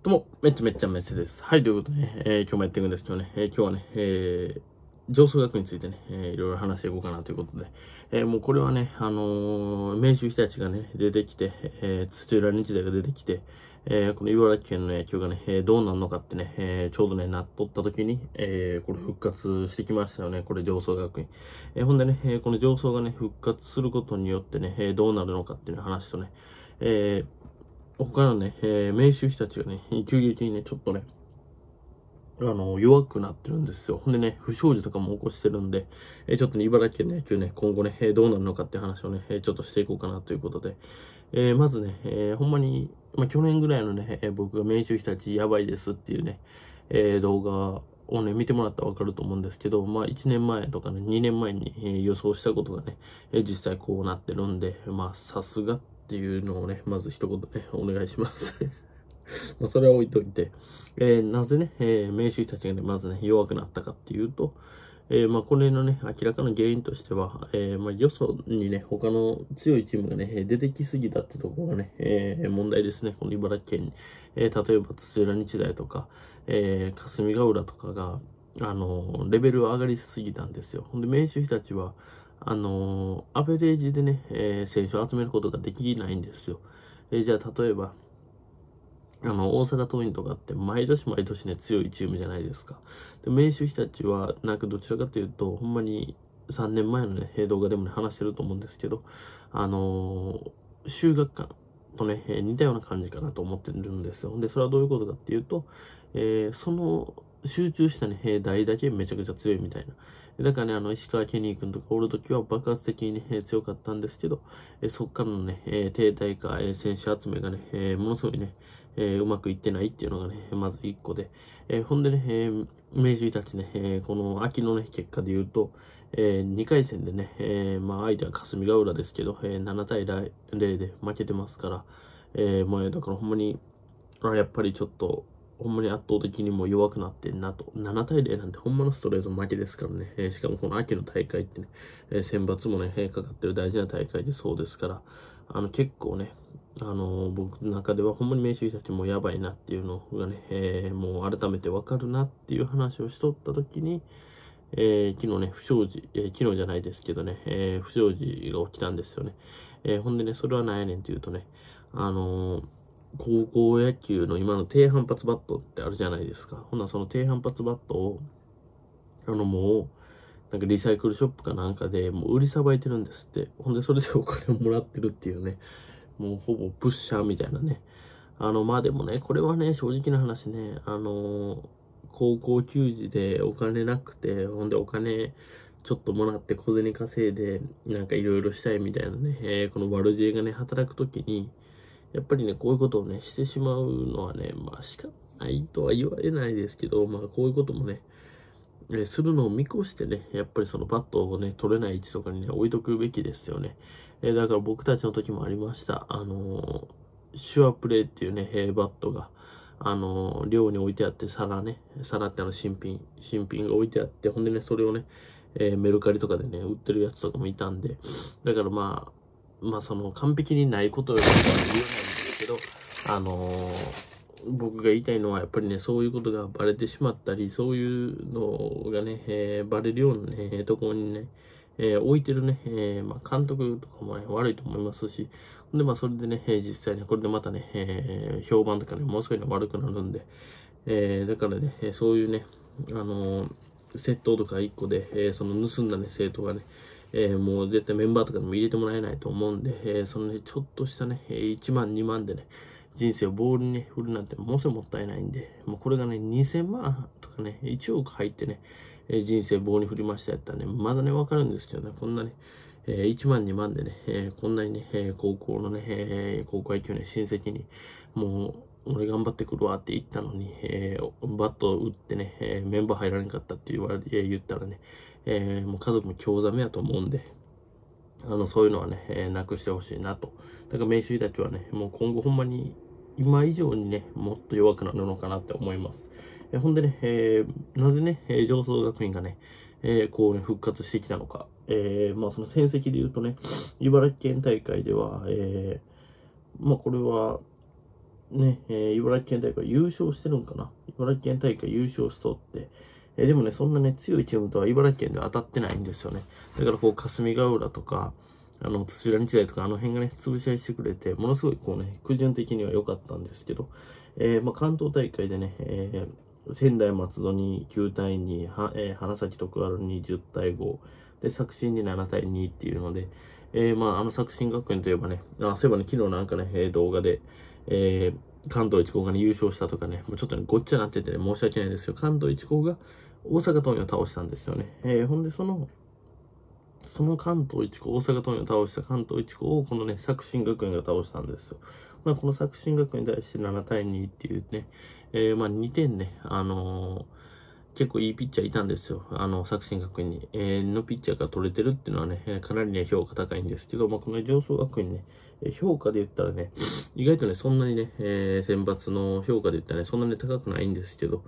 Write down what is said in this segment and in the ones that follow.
どうも、めっちゃめっちゃめっちゃです。はい、ということで、ね、えー、今日もやっていくんですけどね、えー、今日はね、えー、上層学についてね、えー、いろいろ話していこうかなということで、えー、もうこれはね、あのー、明秀日立がね、出てきて、えー、土浦日大が出てきて、えー、この茨城県の影響がね、えー、どうなるのかってね、えー、ちょうどね、なっとった時に、えー、これ復活してきましたよね、これ上層学院。えー、ほんでね、えー、この上層がね、復活することによってね、えー、どうなるのかっていう話とね、えー、他のね、えー、名手たちがね、急激にね、ちょっとね、あの、弱くなってるんですよ。ほんでね、不祥事とかも起こしてるんで、えー、ちょっとね、茨城県の野球ね、今後ね、えー、どうなるのかって話をね、えー、ちょっとしていこうかなということで、えー、まずね、えー、ほんまに、まあ、去年ぐらいのね、えー、僕が名手たちやばいですっていうね、えー、動画をね、見てもらったらわかると思うんですけど、まあ1年前とかね、2年前に、えー、予想したことがね、えー、実際こうなってるんで、まあさすがってっていうのをね、まず一言ね、お願いします まあそれは置いといて、えー、なぜね、えー、名手たちがね、まずね、弱くなったかっていうと、えー、まあこれのね、明らかな原因としては、えー、まあよそにね、他の強いチームがね、出てきすぎたってところがね、えー、問題ですね、この茨城県に。えー、例えば土浦日大とか、えー、霞ヶ浦とかが、あの、レベルは上がりすぎたんですよ。ほんで、明秀たちは、あのー、アベレージでね、えー、選手を集めることができないんですよ。えー、じゃあ、例えば、あの、大阪桐蔭とかって毎年毎年ね、強いチームじゃないですか。で、明秀日立は、なんかどちらかというと、ほんまに3年前のね、動画でもね、話してると思うんですけど、あのー、修学館とね、えー、似たような感じかなと思ってるんですよ。で、それはどういうことかっていうと、えー、その集中したね、代だけめちゃくちゃ強いみたいな。だからね、あの、石川ケニー君とかおるときは爆発的に、ね、強かったんですけど、えそっからのね、え停滞か、え選手集めがね、えものすごいね、えうまくいってないっていうのがね、まず1個で、えほんでね、え明治たちね、えこの秋のね、結果で言うと、えー、2回戦でね、えー、まあ相手は霞ヶ浦ですけど、えー、7対0で負けてますから、えー、もうだからほんまに、あやっぱりちょっと、ほんまに圧倒的にもう弱くなってんなと。7対0なんてほんまのストレート負けですからね。えー、しかもこの秋の大会ってね、えー、選抜もね、えかかってる大事な大会でそうですから、あの結構ね、あのー、僕の中ではほんまに明秀たちもやばいなっていうのがね、えー、もう改めてわかるなっていう話をしとった時に、えー、昨日ね、不祥事、えー、昨日じゃないですけどね、えー、不祥事が起きたんですよね。えー、ほんでね、それは何やねんっていうとね、あのー高校野球の今の低反発バットってあるじゃないですか。ほな、その低反発バットを、あの、もう、なんかリサイクルショップかなんかでもう売りさばいてるんですって。ほんで、それでお金をもらってるっていうね。もうほぼプッシャーみたいなね。あの、まあでもね、これはね、正直な話ね、あの高校球児でお金なくて、ほんでお金ちょっともらって小銭稼いで、なんかいろいろしたいみたいなね、えー、この悪知恵がね、働くときに、やっぱりね、こういうことをね、してしまうのはね、まあ仕方ないとは言われないですけど、まあこういうこともね、えするのを見越してね、やっぱりそのバットをね、取れない位置とかにね、置いとくべきですよね。えだから僕たちの時もありました、あのー、シュアプレイっていうね、えバットが、あのー、寮に置いてあって、皿ね、皿ってあの新品、新品が置いてあって、ほんでね、それをね、えー、メルカリとかでね、売ってるやつとかもいたんで、だからまあ、まあその完璧にないことよりは言わないんですけど、あのー、僕が言いたいのはやっぱりね、そういうことがバレてしまったり、そういうのがね、えー、バレるようなね、ところにね、えー、置いてるね、えー、まあ、監督とかも、ね、悪いと思いますし、で、まあ、それでね、えー、実際にこれでまたね、え評判とかね、もう少し、い悪くなるんで、えだからね、そういうね、あの窃盗とか1個で、えその盗んだね、生徒がね、えー、もう絶対メンバーとかでも入れてもらえないと思うんで、えー、そのね、ちょっとしたね、1万、2万でね、人生をボールに、ね、振るなんてものもったいないんで、もうこれがね、2000万とかね、1億入ってね、え人生棒に振りましたやったらね、まだね、わかるんですけどね、こんなね、えー、1万、2万でね、えー、こんなにね、えー、高校のね、え高校野球の親戚に、もう、俺頑張ってくるわって言ったのに、えバットを打ってね、えメンバー入らなかったって言われ、え言ったらね、えー、もう家族も興ざめやと思うんで、あの、そういうのはね、えー、なくしてほしいなと。だから名主医たちはね、もう今後ほんまに今以上にね、もっと弱くなるのかなって思います。えー、ほんでね、えー、なぜね、えー、上層学院がね、えー、こうね、復活してきたのか。えー、まあその戦績で言うとね、茨城県大会では、えー、まあこれは、ね、えー、茨城県大会優勝してるんかな。茨城県大会優勝しとって、えでもね、そんなね、強いチームとは茨城県では当たってないんですよね。だからこう、霞ヶ浦とか、あの、土浦日大とか、あの辺がね、潰し合いしてくれて、ものすごいこうね、空順的には良かったんですけど、えー、まあ、関東大会でね、えー、仙台松戸に9対2、はえー、花咲徳栄に10対5、で、作新に7対2っていうので、えー、まあ、あの作新学園といえばね、あ、そういえばね、昨日なんかね、動画で、えー、関東一高がね、優勝したとかね、もうちょっとね、ごっちゃなっててね、申し訳ないですよ。関東一高が、大阪桐蔭を倒したんですよね。えー、ほんで、その、その関東一高、大阪桐蔭を倒した関東一高をこのね、作新学院が倒したんですよ。まあ、この作新学院に対して7対2っていうね、えー、まあ2点ね、あのー、結構いいピッチャーいたんですよ。あの、作新学院に。えー、のピッチャーが取れてるっていうのはね、かなりね、評価高いんですけど、まあ、この上層学院ね、評価で言ったらね、意外とね、そんなにね、えー、選抜の評価で言ったらね、そんなに高くないんですけど、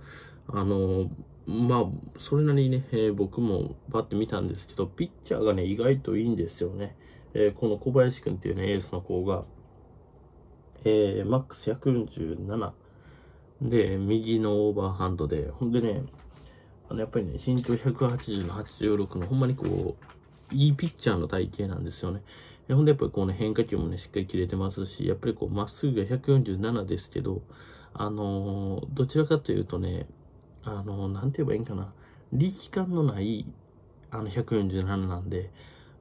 あのーまあ、それなりにね、えー、僕もバッて見たんですけど、ピッチャーがね、意外といいんですよね。えー、この小林君っていうね、エースの子が、えー、マックス147で、右のオーバーハンドで、ほんでね、あのやっぱりね、身長180の86の、ほんまにこう、いいピッチャーの体型なんですよね。えほんでやっぱりこうね、変化球もね、しっかり切れてますし、やっぱりこう、まっすぐが147ですけど、あのー、どちらかというとね、あの、なんて言えばいいんかな、力感のないあの147なんで、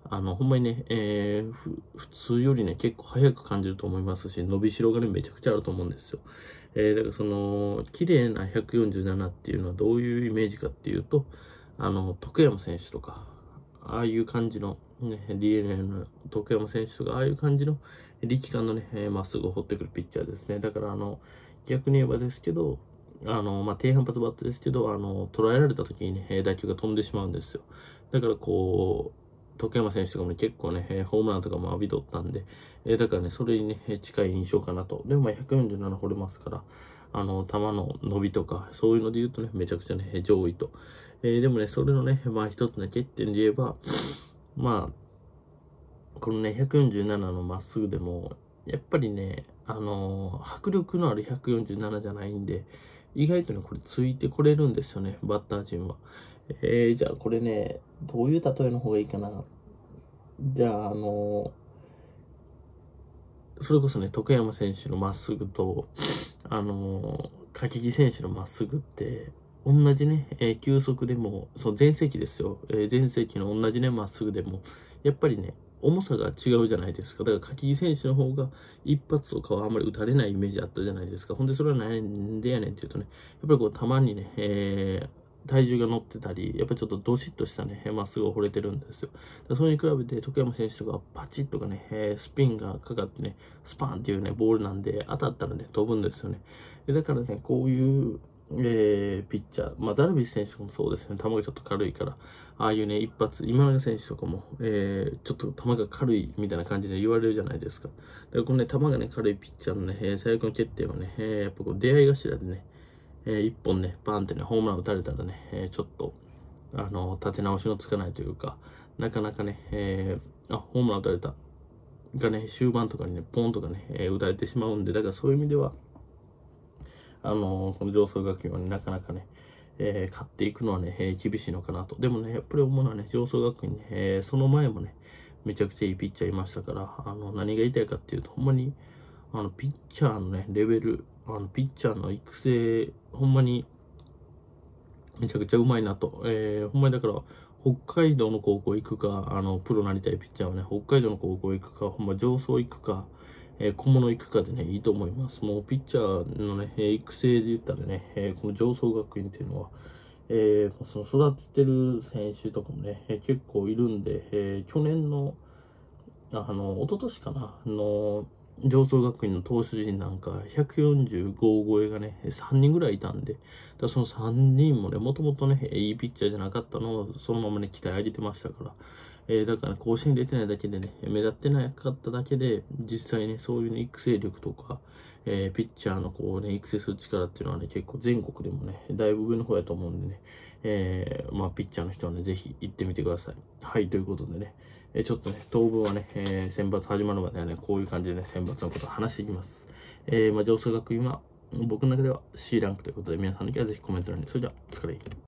あの、ほんまにね、えー、普通よりね、結構早く感じると思いますし、伸びしろがね、めちゃくちゃあると思うんですよ。えー、だからその、綺麗な147っていうのはどういうイメージかっていうと、あの、徳山選手とか、ああいう感じの、ね、DNA の徳山選手とか、ああいう感じの力感のね、まっすぐを掘ってくるピッチャーですね。だからあの、逆に言えばですけど、あの、まあ、低反発バットですけど、あの、捉えられた時にね、打球が飛んでしまうんですよ。だからこう、徳山選手とかも結構ね、ホームランとかも浴びとったんで、えだからね、それにね、近い印象かなと。でもまあ147掘れますから、あの、球の伸びとか、そういうので言うとね、めちゃくちゃね、上位と。えー、でもね、それのね、まあ一つの欠点で言えば、まあ、このね、147のまっすぐでも、やっぱりね、あのー、迫力のある147じゃないんで、意外とね、これついてこれるんですよね、バッター陣は。えー、じゃあこれね、どういう例えの方がいいかな。じゃあ、あのそれこそね、徳山選手のまっすぐと、あの掛木選手のまっすぐって、同じね、えー、球速でも、そう、全盛期ですよ。えー、前世紀の同じね、まっすぐでも、やっぱりね、重さが違うじゃないですか。だから柿木選手の方が一発とかはあんまり打たれないイメージあったじゃないですか。ほんで、それは何でやねんっていうとね、やっぱりこう、たまにね、えー体重が乗ってたり、やっぱりちょっとどしっとしたね、まっすぐ惚れてるんですよ。それに比べて、徳山選手とかパチッとかね、えスピンがかかってね、スパンっていうね、ボールなんで、当たったらね、飛ぶんですよね。でだからね、こういうえー、ピッチャー、まあ、ダルビッシュ選手もそうですね、球がちょっと軽いから、ああいうね、一発、今永選手とかも、えー、ちょっと球が軽いみたいな感じで言われるじゃないですか。だからこのね、球がね、軽いピッチャーのね、えー、最悪の決定はね、えー、やっぱこう出会い頭でね、えー、一本ね、バーンってね、ホームラン打たれたらね、えー、ちょっと、あの、立て直しのつかないというか、なかなかね、えー、あ、ホームラン打たれた。がね、終盤とかにね、ポンとかね、えー、打たれてしまうんで、だからそういう意味では、あの、この上層学院はね、なかなかね、えー、買っていくのはね、えー、厳しいのかなと。でもね、やっぱり思うのはね、上層学院ね、えー、その前もね、めちゃくちゃいいピッチャーいましたから、あの、何が言いたいかっていうと、ほんまに、あの、ピッチャーのね、レベル、あの、ピッチャーの育成、ほんまに、めちゃくちゃうまいなと。えー、ほんまにだから、北海道の高校行くか、あの、プロなりたいピッチャーはね、北海道の高校行くか、ほんま上層行くか、え小物行くかでね、いいと思います。もうピッチャーのね、育成で言ったらね、えこの上層学院っていうのは、えー、その育ててる選手とかもね、え結構いるんで、え去年の、あの、一昨年かな、の、上層学院の投手陣なんか145超えがね、3人ぐらいいたんで、だその3人もね、もともとね、いいピッチャーじゃなかったのをそのままね、鍛え上げてましたから、えー、だから甲子園出てないだけでね、目立ってなかっただけで、実際ね、そういうね、育成力とか、えー、ピッチャーのこうね、育成する力っていうのはね、結構全国でもね、だいぶ上の方やと思うんでね、えー、まあ、ピッチャーの人はね、ぜひ行ってみてください。はい、ということでね、えちょっとね、当分はね、え選抜始まるまではね、こういう感じでね、選抜のことを話していきます。えまあ、上層学院は、僕の中では C ランクということで、皆さんの時はぜひコメント欄に。それでは、お疲れ。